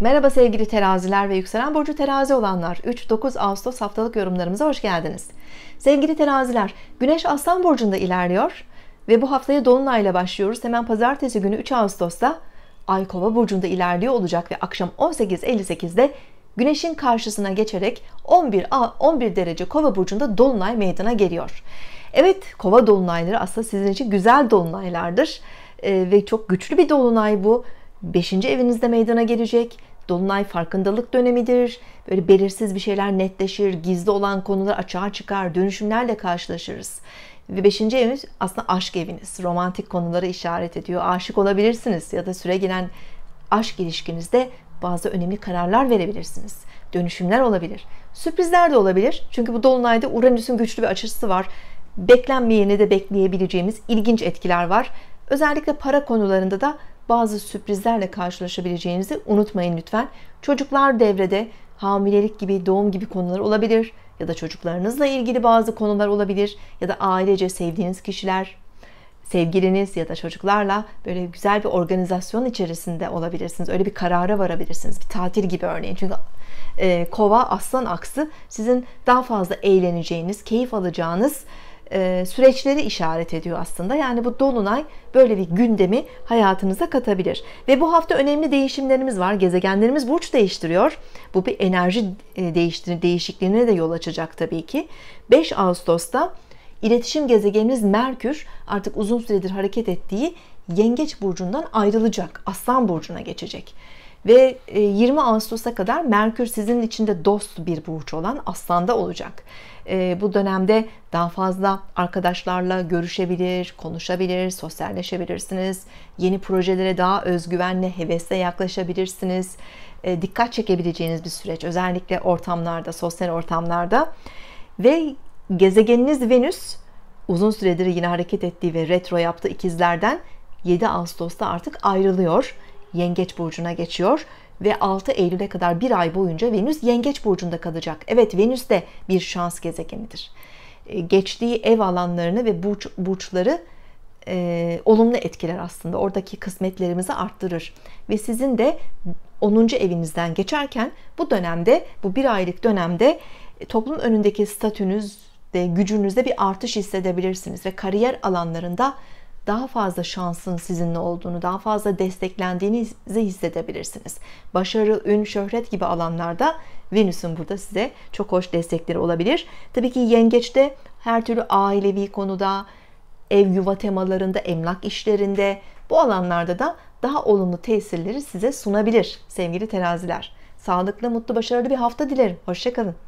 Merhaba sevgili teraziler ve yükselen burcu terazi olanlar 3-9 Ağustos haftalık yorumlarımıza hoş geldiniz. Sevgili teraziler güneş aslan burcunda ilerliyor ve bu haftaya dolunayla başlıyoruz. Hemen pazartesi günü 3 Ağustos'ta ay kova burcunda ilerliyor olacak ve akşam 18.58'de güneşin karşısına geçerek 11, 11 derece kova burcunda dolunay meydana geliyor. Evet kova dolunayları aslında sizin için güzel dolunaylardır ve çok güçlü bir dolunay bu Beşinci evinizde meydana gelecek. Dolunay farkındalık dönemidir. Böyle belirsiz bir şeyler netleşir, gizli olan konular açığa çıkar, dönüşümlerle karşılaşırız. Ve beşinci evimiz aslında aşk eviniz. Romantik konuları işaret ediyor. Aşık olabilirsiniz ya da süre gelen aşk ilişkinizde bazı önemli kararlar verebilirsiniz. Dönüşümler olabilir. Sürprizler de olabilir. Çünkü bu dolunayda Uranüs'ün güçlü bir açısı var. Beklenmeyeni de bekleyebileceğimiz ilginç etkiler var. Özellikle para konularında da bazı sürprizlerle karşılaşabileceğinizi unutmayın lütfen. Çocuklar devrede hamilelik gibi, doğum gibi konular olabilir ya da çocuklarınızla ilgili bazı konular olabilir ya da ailece sevdiğiniz kişiler, sevgiliniz ya da çocuklarla böyle güzel bir organizasyon içerisinde olabilirsiniz. Öyle bir karara varabilirsiniz. Bir tatil gibi örneğin. Çünkü e, kova aslan aksı sizin daha fazla eğleneceğiniz, keyif alacağınız e, süreçleri işaret ediyor aslında. Yani bu dolunay böyle bir gündemi hayatınıza katabilir. Ve bu hafta önemli değişimlerimiz var. Gezegenlerimiz burç değiştiriyor. Bu bir enerji e, değişikliğine de yol açacak tabii ki. 5 Ağustos'ta iletişim gezegenimiz Merkür artık uzun süredir hareket ettiği Yengeç burcundan ayrılacak. Aslan burcuna geçecek. Ve 20 e, Ağustos'a kadar Merkür sizin içinde dost bir burç olan Aslan'da olacak. Ee, bu dönemde daha fazla arkadaşlarla görüşebilir, konuşabilir, sosyalleşebilirsiniz. Yeni projelere daha özgüvenle, hevesle yaklaşabilirsiniz. Ee, dikkat çekebileceğiniz bir süreç özellikle ortamlarda, sosyal ortamlarda. Ve gezegeniniz Venüs uzun süredir yine hareket ettiği ve retro yaptığı ikizlerden 7 Ağustos'ta artık ayrılıyor. Yengeç burcuna geçiyor ve 6 Eylül'e kadar bir ay boyunca Venüs Yengeç burcunda kalacak. Evet Venüs de bir şans gezegenidir. E, geçtiği ev alanlarını ve burç burçları e, olumlu etkiler aslında. Oradaki kısmetlerimizi arttırır ve sizin de 10. evinizden geçerken bu dönemde bu bir aylık dönemde e, toplum önündeki statünüz de gücünüzde bir artış hissedebilirsiniz ve kariyer alanlarında daha fazla şansın sizinle olduğunu, daha fazla desteklendiğinizi hissedebilirsiniz. Başarı, ün, şöhret gibi alanlarda Venüs'ün burada size çok hoş destekleri olabilir. Tabii ki yengeçte her türlü ailevi konuda, ev yuva temalarında, emlak işlerinde bu alanlarda da daha olumlu tesirleri size sunabilir sevgili teraziler. Sağlıklı, mutlu, başarılı bir hafta dilerim. Hoşçakalın.